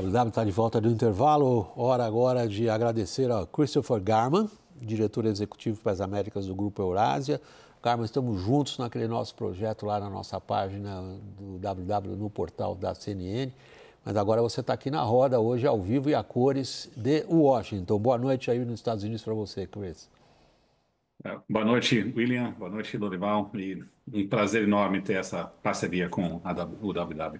WW está de volta do intervalo. Hora agora de agradecer a Christopher Garman, diretor executivo para as Américas do Grupo Eurásia. Garman estamos juntos naquele nosso projeto lá na nossa página do WW no portal da CNN. Mas agora você está aqui na roda hoje, ao vivo e a cores de Washington. Boa noite aí nos Estados Unidos para você, Chris. É, boa noite, William. Boa noite, Dorival. E um prazer enorme ter essa parceria com a, o WW.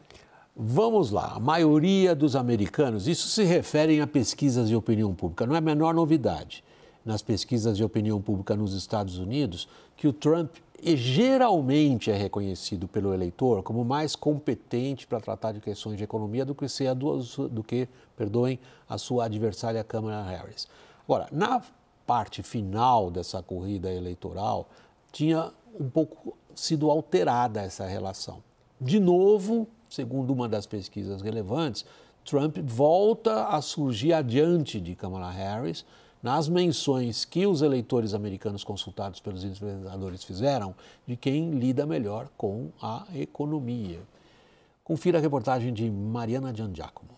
Vamos lá, a maioria dos americanos, isso se refere a pesquisas de opinião pública, não é a menor novidade nas pesquisas de opinião pública nos Estados Unidos que o Trump é geralmente é reconhecido pelo eleitor como mais competente para tratar de questões de economia do que, ser a do que perdoem, a sua adversária Kamala Harris. Agora, na parte final dessa corrida eleitoral, tinha um pouco sido alterada essa relação. De novo, Segundo uma das pesquisas relevantes, Trump volta a surgir adiante de Kamala Harris nas menções que os eleitores americanos consultados pelos investigadores fizeram de quem lida melhor com a economia. Confira a reportagem de Mariana Giangiacomo.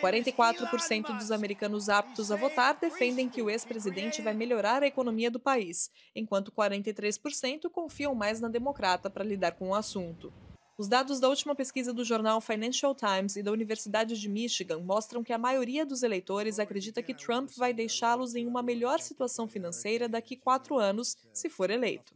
44% dos americanos aptos a votar defendem que o ex-presidente vai melhorar a economia do país, enquanto 43% confiam mais na democrata para lidar com o assunto. Os dados da última pesquisa do jornal Financial Times e da Universidade de Michigan mostram que a maioria dos eleitores acredita que Trump vai deixá-los em uma melhor situação financeira daqui quatro anos, se for eleito.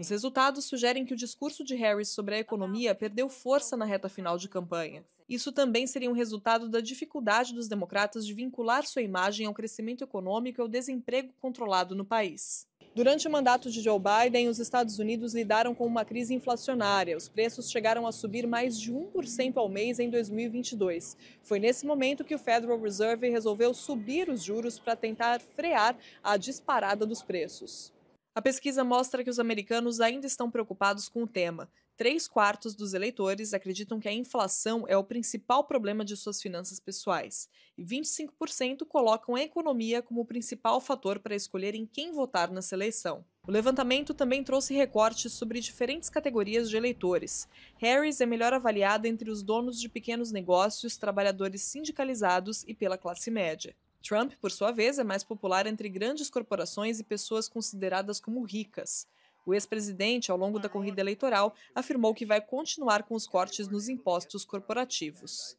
Os resultados sugerem que o discurso de Harris sobre a economia perdeu força na reta final de campanha. Isso também seria um resultado da dificuldade dos democratas de vincular sua imagem ao crescimento econômico e ao desemprego controlado no país. Durante o mandato de Joe Biden, os Estados Unidos lidaram com uma crise inflacionária. Os preços chegaram a subir mais de 1% ao mês em 2022. Foi nesse momento que o Federal Reserve resolveu subir os juros para tentar frear a disparada dos preços. A pesquisa mostra que os americanos ainda estão preocupados com o tema três quartos dos eleitores acreditam que a inflação é o principal problema de suas finanças pessoais, e 25% colocam a economia como o principal fator para escolher em quem votar nessa eleição. O levantamento também trouxe recortes sobre diferentes categorias de eleitores. Harris é melhor avaliada entre os donos de pequenos negócios, trabalhadores sindicalizados e pela classe média. Trump, por sua vez, é mais popular entre grandes corporações e pessoas consideradas como ricas. O ex-presidente, ao longo da corrida eleitoral, afirmou que vai continuar com os cortes nos impostos corporativos.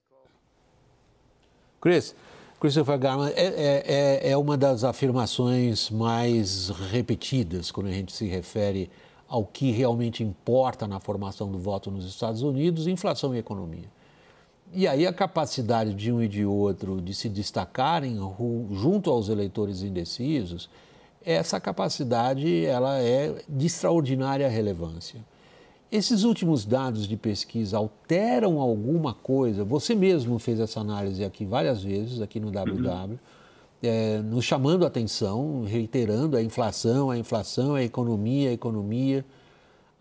Chris, Christopher Garman, é, é, é, é uma das afirmações mais repetidas quando a gente se refere ao que realmente importa na formação do voto nos Estados Unidos, inflação e economia. E aí a capacidade de um e de outro de se destacarem junto aos eleitores indecisos essa capacidade ela é de extraordinária relevância. Esses últimos dados de pesquisa alteram alguma coisa? Você mesmo fez essa análise aqui várias vezes, aqui no WW, é, uhum. eh, nos chamando a atenção, reiterando a inflação, a inflação, a economia, a economia.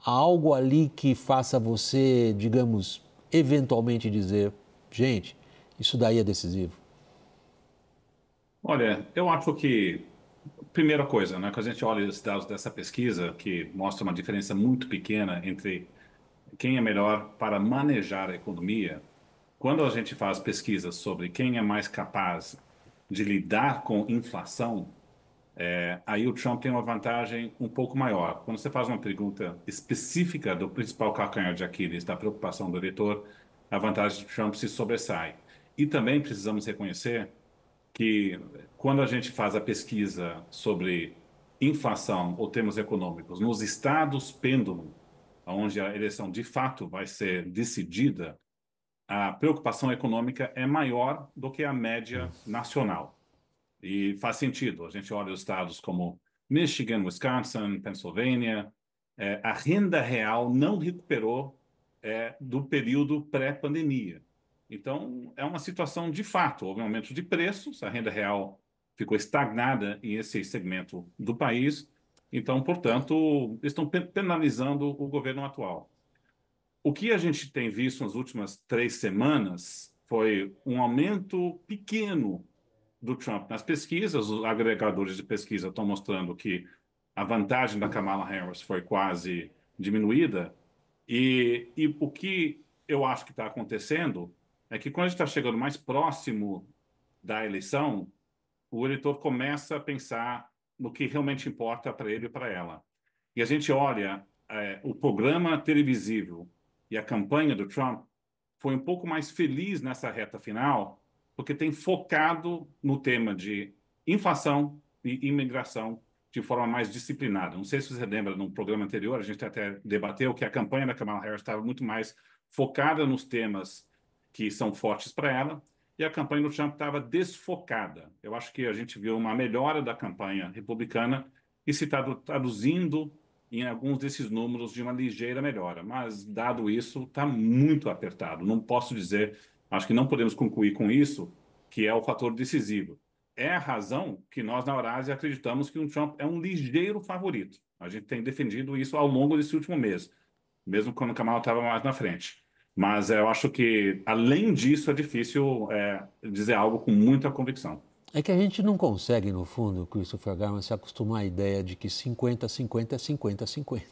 Há algo ali que faça você, digamos, eventualmente dizer, gente, isso daí é decisivo? Olha, eu acho que primeira coisa, né, quando a gente olha os dados dessa pesquisa, que mostra uma diferença muito pequena entre quem é melhor para manejar a economia, quando a gente faz pesquisas sobre quem é mais capaz de lidar com inflação, é, aí o Trump tem uma vantagem um pouco maior. Quando você faz uma pergunta específica do principal calcanhar de Aquiles, da preocupação do eleitor, a vantagem de Trump se sobressai. E também precisamos reconhecer que quando a gente faz a pesquisa sobre inflação ou termos econômicos nos estados pêndulo, onde a eleição de fato vai ser decidida, a preocupação econômica é maior do que a média hum. nacional. E faz sentido, a gente olha os estados como Michigan, Wisconsin, Pennsylvania, é, a renda real não recuperou é, do período pré-pandemia. Então, é uma situação de fato. Houve um aumento de preços, a renda real ficou estagnada em esse segmento do país. Então, portanto, estão penalizando o governo atual. O que a gente tem visto nas últimas três semanas foi um aumento pequeno do Trump nas pesquisas. Os agregadores de pesquisa estão mostrando que a vantagem da Kamala Harris foi quase diminuída. E, e o que eu acho que está acontecendo é que quando a gente está chegando mais próximo da eleição, o eleitor começa a pensar no que realmente importa para ele e para ela. E a gente olha é, o programa televisivo e a campanha do Trump foi um pouco mais feliz nessa reta final, porque tem focado no tema de inflação e imigração de forma mais disciplinada. Não sei se você lembra, num programa anterior, a gente até debateu que a campanha da Kamala Harris estava muito mais focada nos temas que são fortes para ela, e a campanha do Trump estava desfocada. Eu acho que a gente viu uma melhora da campanha republicana e se está traduzindo em alguns desses números de uma ligeira melhora. Mas, dado isso, está muito apertado. Não posso dizer, acho que não podemos concluir com isso, que é o fator decisivo. É a razão que nós, na Horácia, acreditamos que o Trump é um ligeiro favorito. A gente tem defendido isso ao longo desse último mês, mesmo quando o Kamal estava mais na frente. Mas é, eu acho que, além disso, é difícil é, dizer algo com muita convicção. É que a gente não consegue, no fundo, Christopher Garman, se acostumar à ideia de que 50, 50 é 50, 50.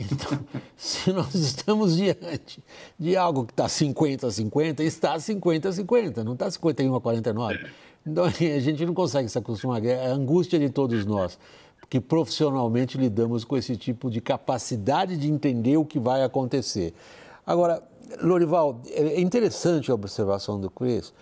Então, se nós estamos diante de algo que está 50 50, está 50 50, não está 51 a 49. Então, a gente não consegue se acostumar, é a angústia de todos nós, que profissionalmente lidamos com esse tipo de capacidade de entender o que vai acontecer. Agora, Lorival, é, é interessante a observação do Chris,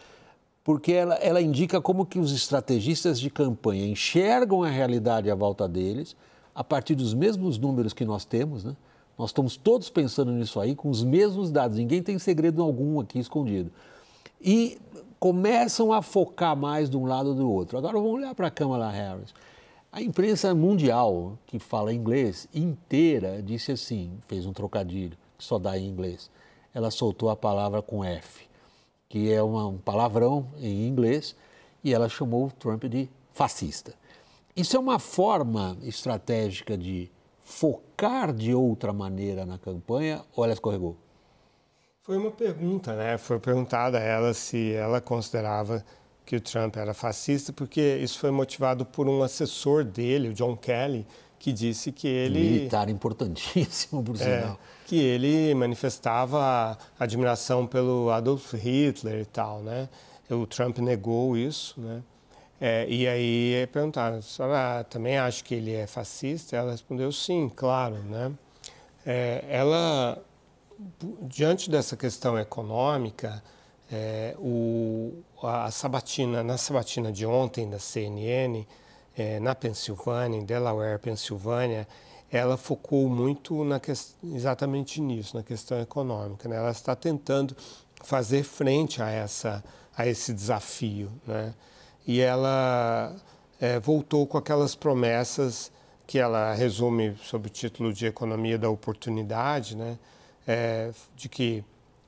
porque ela, ela indica como que os estrategistas de campanha enxergam a realidade à volta deles, a partir dos mesmos números que nós temos, né? Nós estamos todos pensando nisso aí, com os mesmos dados, ninguém tem segredo algum aqui escondido. E começam a focar mais de um lado ou do outro. Agora vamos olhar para a Kamala Harris. A imprensa mundial, que fala inglês, inteira, disse assim, fez um trocadilho que só dá em inglês, ela soltou a palavra com F, que é uma, um palavrão em inglês, e ela chamou o Trump de fascista. Isso é uma forma estratégica de focar de outra maneira na campanha ou ela escorregou? Foi uma pergunta, né? Foi perguntada a ela se ela considerava que o Trump era fascista, porque isso foi motivado por um assessor dele, o John Kelly, que disse que ele. Militar importantíssimo, por é, sinal. É, que ele manifestava admiração pelo Adolf Hitler e tal, né? O Trump negou isso, né? É, e aí perguntaram, a ah, senhora também acha que ele é fascista? Ela respondeu sim, claro, né? É, ela, diante dessa questão econômica, é, o, a sabatina, na sabatina de ontem da CNN, é, na Pensilvânia, em Delaware, Pensilvânia, ela focou muito na que... exatamente nisso, na questão econômica. Né? Ela está tentando fazer frente a, essa, a esse desafio. Né? E ela é, voltou com aquelas promessas que ela resume sob o título de Economia da Oportunidade, né? É, de que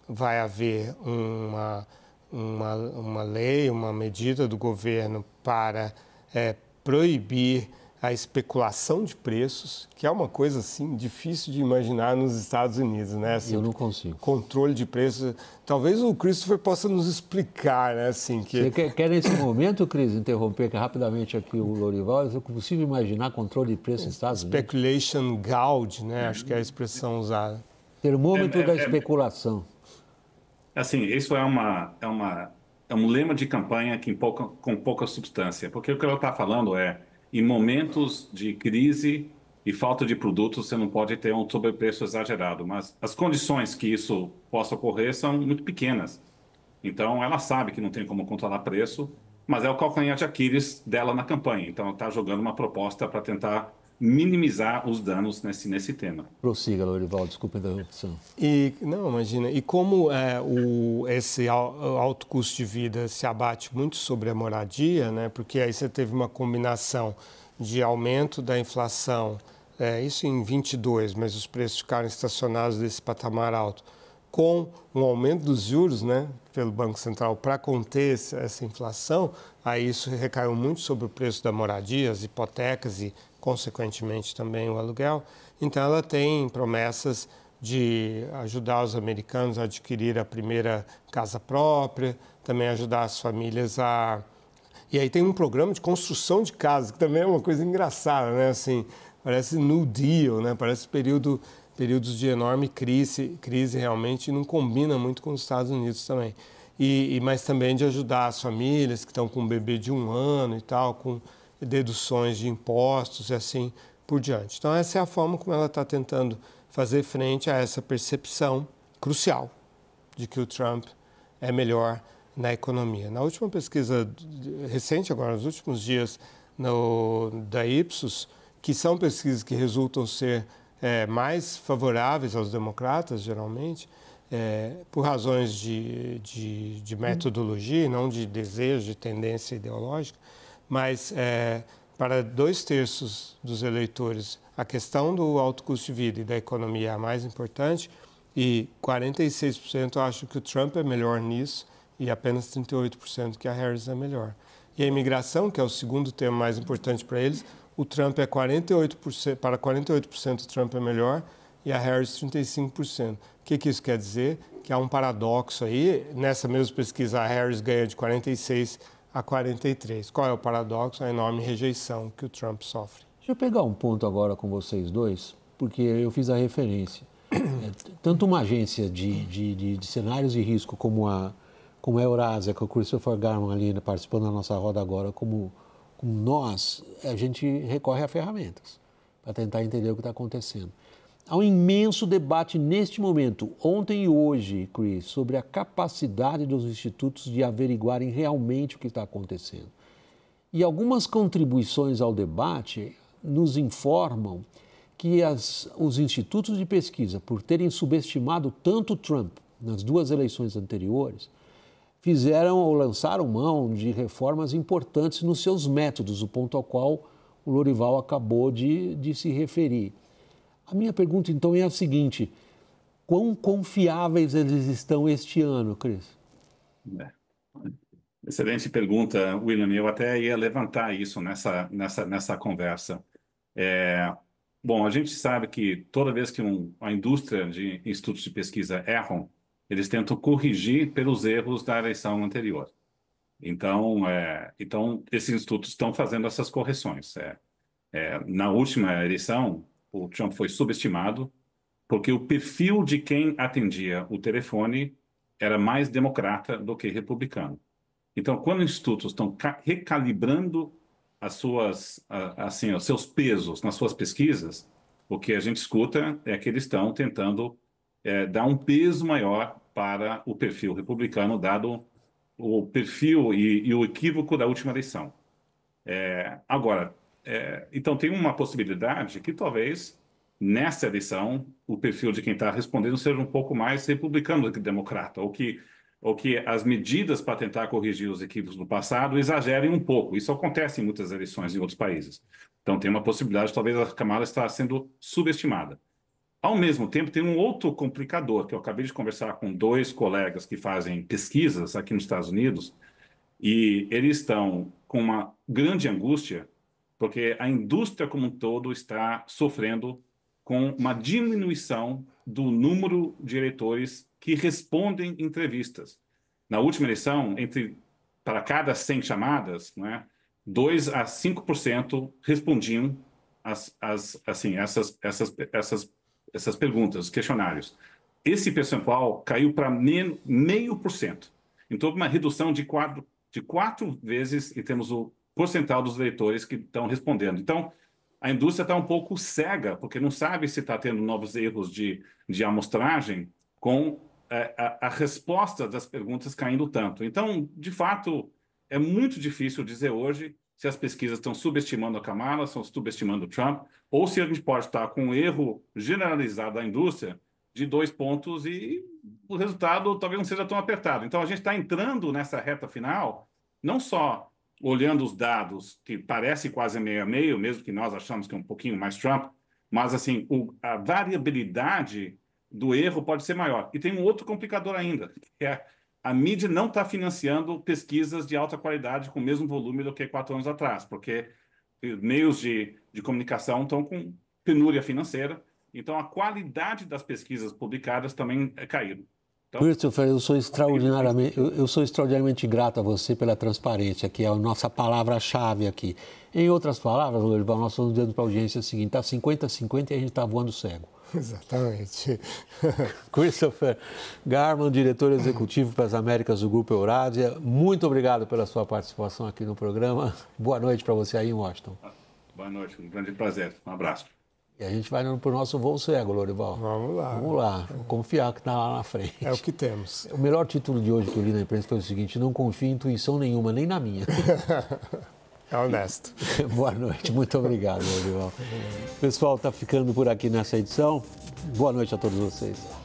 vai haver uma, uma, uma lei, uma medida do governo para é, proibir a especulação de preços, que é uma coisa assim difícil de imaginar nos Estados Unidos, né? Assim, eu não consigo. Controle de preços. Talvez o Christopher possa nos explicar, né? Assim, que... Você quer, quer nesse momento, Cris, interromper rapidamente aqui o Lorival? É possível imaginar controle de preços nos Estados Unidos? Speculation gouge, né? Acho que é a expressão usada. Termômetro é, é, da é. especulação. Assim, isso é uma, é uma é um lema de campanha que pouca, com pouca substância, porque o que ela está falando é, em momentos de crise e falta de produtos, você não pode ter um sobrepreço exagerado, mas as condições que isso possa ocorrer são muito pequenas. Então, ela sabe que não tem como controlar preço, mas é o calcanhar de Aquiles dela na campanha. Então, ela está jogando uma proposta para tentar minimizar os danos nesse, nesse tema. Prossiga, Lorival, desculpa a interrupção. E, não, imagina. E como é, o, esse alto custo de vida se abate muito sobre a moradia, né, porque aí você teve uma combinação de aumento da inflação, é, isso em 22, mas os preços ficaram estacionados desse patamar alto, com um aumento dos juros né, pelo Banco Central para conter essa inflação, aí isso recaiu muito sobre o preço da moradia, as hipotecas e consequentemente também o aluguel. Então ela tem promessas de ajudar os americanos a adquirir a primeira casa própria, também ajudar as famílias a e aí tem um programa de construção de casas que também é uma coisa engraçada, né? Assim, parece New Deal, né? Parece período períodos de enorme crise, crise realmente e não combina muito com os Estados Unidos também. E, e mas também de ajudar as famílias que estão com um bebê de um ano e tal, com deduções de impostos e assim por diante. Então, essa é a forma como ela está tentando fazer frente a essa percepção crucial de que o Trump é melhor na economia. Na última pesquisa recente, agora nos últimos dias, no, da Ipsos, que são pesquisas que resultam ser é, mais favoráveis aos democratas, geralmente, é, por razões de, de, de metodologia, não de desejo, de tendência ideológica, mas é, para dois terços dos eleitores a questão do alto custo de vida e da economia é a mais importante, e 46% acham que o Trump é melhor nisso e apenas 38% que a Harris é melhor. E a imigração, que é o segundo tema mais importante para eles, o Trump é 48%, para 48% o Trump é melhor e a Harris 35%. O que, que isso quer dizer? Que há um paradoxo aí. Nessa mesma pesquisa, a Harris ganha de 46% a 43. Qual é o paradoxo? A enorme rejeição que o Trump sofre. Deixa eu pegar um ponto agora com vocês dois, porque eu fiz a referência. É, tanto uma agência de, de, de, de cenários de risco como a, como a Eurásia, que o Christopher Garman ali né, participando da nossa roda agora, como, como nós, a gente recorre a ferramentas para tentar entender o que está acontecendo. Há um imenso debate neste momento, ontem e hoje, Chris, sobre a capacidade dos institutos de averiguarem realmente o que está acontecendo. E algumas contribuições ao debate nos informam que as, os institutos de pesquisa, por terem subestimado tanto Trump nas duas eleições anteriores, fizeram ou lançaram mão de reformas importantes nos seus métodos, o ponto ao qual o Lorival acabou de, de se referir. A minha pergunta, então, é a seguinte: quão confiáveis eles estão este ano, Cris? É. Excelente pergunta, William. Eu até ia levantar isso nessa, nessa, nessa conversa. É, bom, a gente sabe que toda vez que um, a indústria de institutos de pesquisa erram, eles tentam corrigir pelos erros da eleição anterior. Então, é, então esses institutos estão fazendo essas correções. É, é na última eleição, o Trump foi subestimado, porque o perfil de quem atendia o telefone era mais democrata do que republicano. Então, quando institutos estão recalibrando as suas, assim, os seus pesos nas suas pesquisas, o que a gente escuta é que eles estão tentando é, dar um peso maior para o perfil republicano, dado o perfil e, e o equívoco da última eleição. É, agora, é, então, tem uma possibilidade que talvez nessa eleição o perfil de quem está respondendo seja um pouco mais republicano do que democrata, ou que, ou que as medidas para tentar corrigir os equívocos do passado exagerem um pouco. Isso acontece em muitas eleições em outros países. Então, tem uma possibilidade, talvez a Câmara está sendo subestimada. Ao mesmo tempo, tem um outro complicador, que eu acabei de conversar com dois colegas que fazem pesquisas aqui nos Estados Unidos, e eles estão com uma grande angústia porque a indústria como um todo está sofrendo com uma diminuição do número de eleitores que respondem entrevistas. Na última eleição, entre para cada 100 chamadas, né, 2 a 5% respondiam as, as, assim, essas, essas, essas, essas perguntas, questionários. Esse percentual caiu para meio por cento. Então, uma redução de quatro, de quatro vezes, e temos o porcentual dos leitores que estão respondendo. Então, a indústria está um pouco cega, porque não sabe se está tendo novos erros de, de amostragem com a, é, a, a, resposta das perguntas caindo tanto. Então, de fato, é muito difícil dizer hoje se as pesquisas estão subestimando a Kamala, estão subestimando o Trump, ou se a gente pode estar tá com um erro generalizado da indústria de dois pontos e o resultado talvez não seja tão apertado. Então, a gente está entrando nessa reta final, não só olhando os dados, que parece quase meio a meio, mesmo que nós achamos que é um pouquinho mais Trump, mas assim, o, a variabilidade do erro pode ser maior. E tem um outro complicador ainda, que é a mídia não está financiando pesquisas de alta qualidade com o mesmo volume do que quatro anos atrás, porque meios de, de comunicação estão com penúria financeira, então a qualidade das pesquisas publicadas também é caiu. Então... Christopher, eu sou extraordinariamente, eu, eu, sou extraordinariamente grato a você pela transparência, que é a nossa palavra-chave aqui. Em outras palavras, Lorival, nós estamos dizendo para a audiência o seguinte: está 50-50 e a gente está voando cego. Exatamente. Christopher Garman, diretor executivo para as Américas do Grupo Eurásia, muito obrigado pela sua participação aqui no programa. Boa noite para você aí em Washington. Boa noite, um grande prazer. Um abraço. E a gente vai para o nosso voo cego, Lorival. Vamos lá. Vamos lá. Confiar que está lá na frente. É o que temos. O melhor título de hoje que eu li na imprensa foi o seguinte: não confio em intuição nenhuma, nem na minha. É honesto. Boa noite, muito obrigado, Lorival. Pessoal, está ficando por aqui nessa edição. Boa noite a todos vocês.